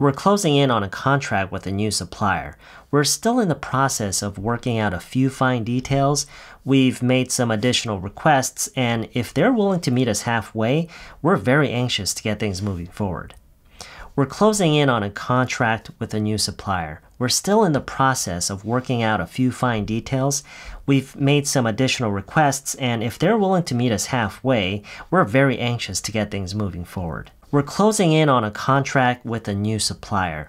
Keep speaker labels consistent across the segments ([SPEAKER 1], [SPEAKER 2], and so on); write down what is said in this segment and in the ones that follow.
[SPEAKER 1] We're closing in on a contract with a new supplier. We're still in the process of working out a few fine details. We've made some additional requests, and if they're willing to meet us halfway, we're very anxious to get things moving forward. We're closing in on a contract with a new supplier. We're still in the process of working out a few fine details. We've made some additional requests, and if they're willing to meet us halfway, we're very anxious to get things moving forward. We're closing in on a contract with a new supplier.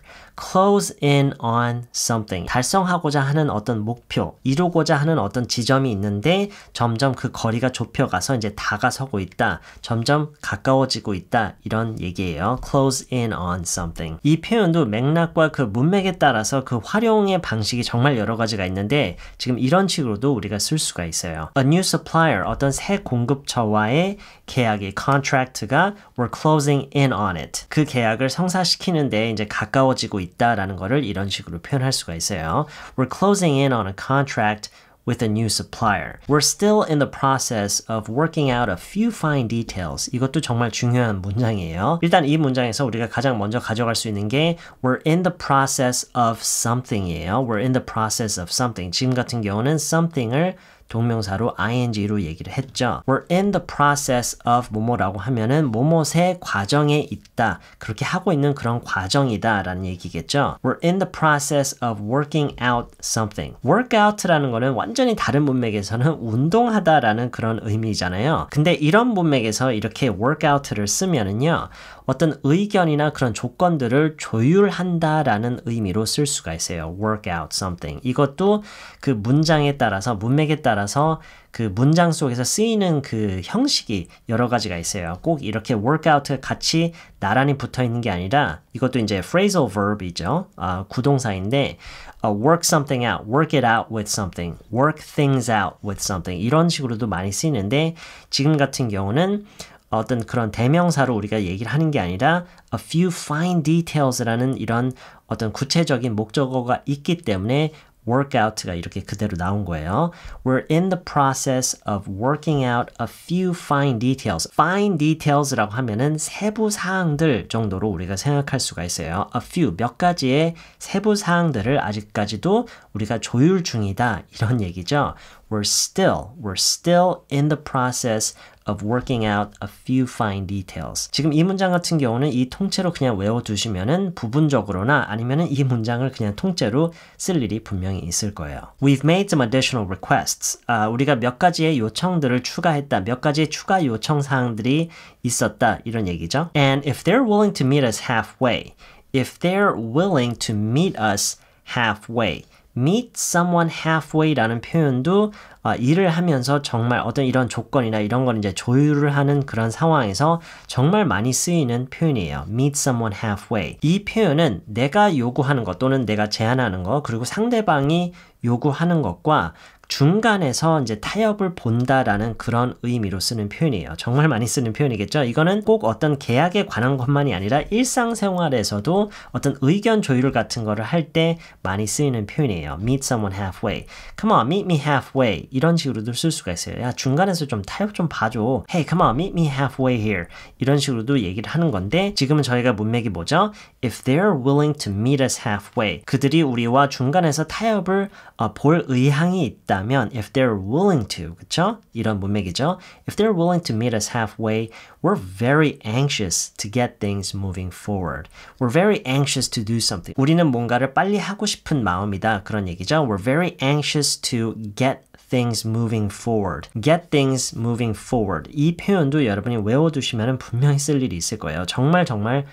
[SPEAKER 1] close in on something. 달성하고자 하는 어떤 목표, 이루고자 하는 어떤 지점이 있는데 점점 그 거리가 좁혀가서 이제 다가서고 있다. 점점 가까워지고 있다. 이런 얘기예요. close in on something. 이 표현도 맥락과 그 문맥에 따라서 그 활용의 방식이 정말 여러 가지가 있는데 지금 이런 식으로도 우리가 쓸 수가 있어요. A new supplier, 어떤 새 공급처와의 계약의 contract가 we're closing in on it. 그 계약을 성사시키는데 이제 가까워지고 있다라는 거를 이런 식으로 표현할 수가 있어요. We're closing in on a contract with a new supplier. We're still in the process of working out a few fine details. 이것도 정말 중요한 문장이에요. 일단 이 문장에서 우리가 가장 먼저 가져갈 수 있는 게 we're in the process of something이에요. we're in the process of something. 지금 같은 경우는 something을 동명사로 ing로 얘기를 했죠. We're in the process of 뭐뭐라고 하면은 뭐뭐의 과정에 있다. 그렇게 하고 있는 그런 과정이다 라는 얘기겠죠. We're in the process of working out something. work out라는 거는 완전히 다른 문맥에서는 운동하다라는 그런 의미잖아요. 근데 이런 문맥에서 이렇게 work out를 쓰면은요. 어떤 의견이나 그런 조건들을 조율한다라는 의미로 쓸 수가 있어요. work out something. 이것도 그 문장에 따라서 문맥에 따라 따라서 그 문장 속에서 쓰이는 그 형식이 여러 가지가 있어요. 꼭 이렇게 workout 같이 나란히 붙어 있는 게 아니라 이것도 이제 phrasal verb이죠. 아, 구동사인데 uh, work something out, work it out with something, work things out with something 이런 식으로도 많이 쓰이는데 지금 같은 경우는 어떤 그런 대명사로 우리가 얘기를 하는 게 아니라 a few fine details라는 이런 어떤 구체적인 목적어가 있기 때문에 workout가 이렇게 그대로 나온 거예요. We're in the process of working out a few fine details. fine details라고 하면은 세부 사항들 정도로 우리가 생각할 수가 있어요. a few 몇 가지의 세부 사항들을 아직까지도 우리가 조율 중이다 이런 얘기죠. We're still, we're still in the process of working out a few fine details. 지금 이 문장 같은 경우는 이 통째로 그냥 외워두시면은 부분적으로나 아니면은 이 문장을 그냥 통째로 쓸 일이 분명히 있을 거예요. We've made some additional requests. 아, 우리가 몇 가지의 요청들을 추가했다. 몇 가지의 추가 요청 사항들이 있었다. 이런 얘기죠. And if they're willing to meet us halfway, if they're willing to meet us halfway. meet someone halfway라는 표현도 어, 일을 하면서 정말 어떤 이런 조건이나 이런 걸 이제 조율을 하는 그런 상황에서 정말 많이 쓰이는 표현이에요. meet someone halfway. 이 표현은 내가 요구하는 것 또는 내가 제안하는 것 그리고 상대방이 요구하는 것과 중간에서 이제 타협을 본다라는 그런 의미로 쓰는 표현이에요. 정말 많이 쓰는 표현이겠죠. 이거는 꼭 어떤 계약에 관한 것만이 아니라 일상생활에서도 어떤 의견 조율 같은 거를 할 때 많이 쓰이는 표현이에요. Meet someone halfway. Come on, meet me halfway. 이런 식으로도 쓸 수가 있어요. 야, 중간에서 좀 타협 좀 봐줘. Hey, come on, meet me halfway here. 이런 식으로도 얘기를 하는 건데 지금은 저희가 문맥이 뭐죠? If they're willing to meet us halfway. 그들이 우리와 중간에서 타협을 어, 볼 의향이 있다. 뭐냐면 if they're willing to 그쵸? 이런 문맥이죠. If they're willing to meet us halfway, we're very anxious to get things moving forward. We're very anxious to do something. 우리는 뭔가를 빨리 하고 싶은 마음이다 그런 얘기죠. We're very anxious to get things moving forward. get things moving forward. 이 표현도 여러분이 외워두시면 분명히 쓸 일이 있을 거예요. 정말 정말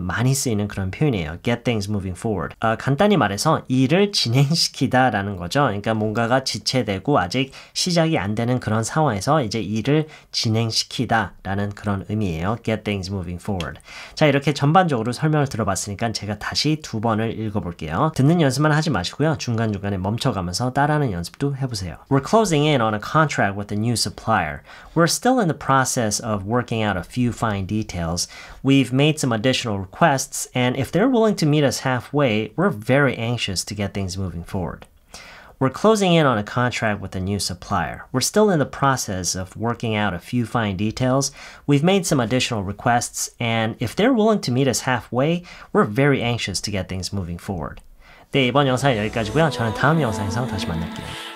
[SPEAKER 1] 많이 쓰이는 그런 표현이에요. get things moving forward. 어, 간단히 말해서 일을 진행시키다라는 거죠. 그러니까 뭔가가 지체되고 아직 시작이 안 되는 그런 상황에서 이제 일을 진행시키다라는 그런 의미예요. get things moving forward. 자, 이렇게 전반적으로 설명을 들어봤으니까 제가 다시 두 번을 읽어볼게요. 듣는 연습만 하지 마시고요. 중간중간에 멈춰가면서 따라하는 연습도 해보세요. We're closing in on a contract with a new supplier. We're still in the process of working out a few fine details. We've made some additional requests, and if they're willing to meet us halfway, we're very anxious to get things moving forward. We're closing in on a contract with a new supplier. We're still in the process of working out a few fine details. We've made some additional requests, and if they're willing to meet us halfway, we're very anxious to get things moving forward. 네, 이번 영상 여기까지고요. 저는 다음 영상에서 다시 만날게요.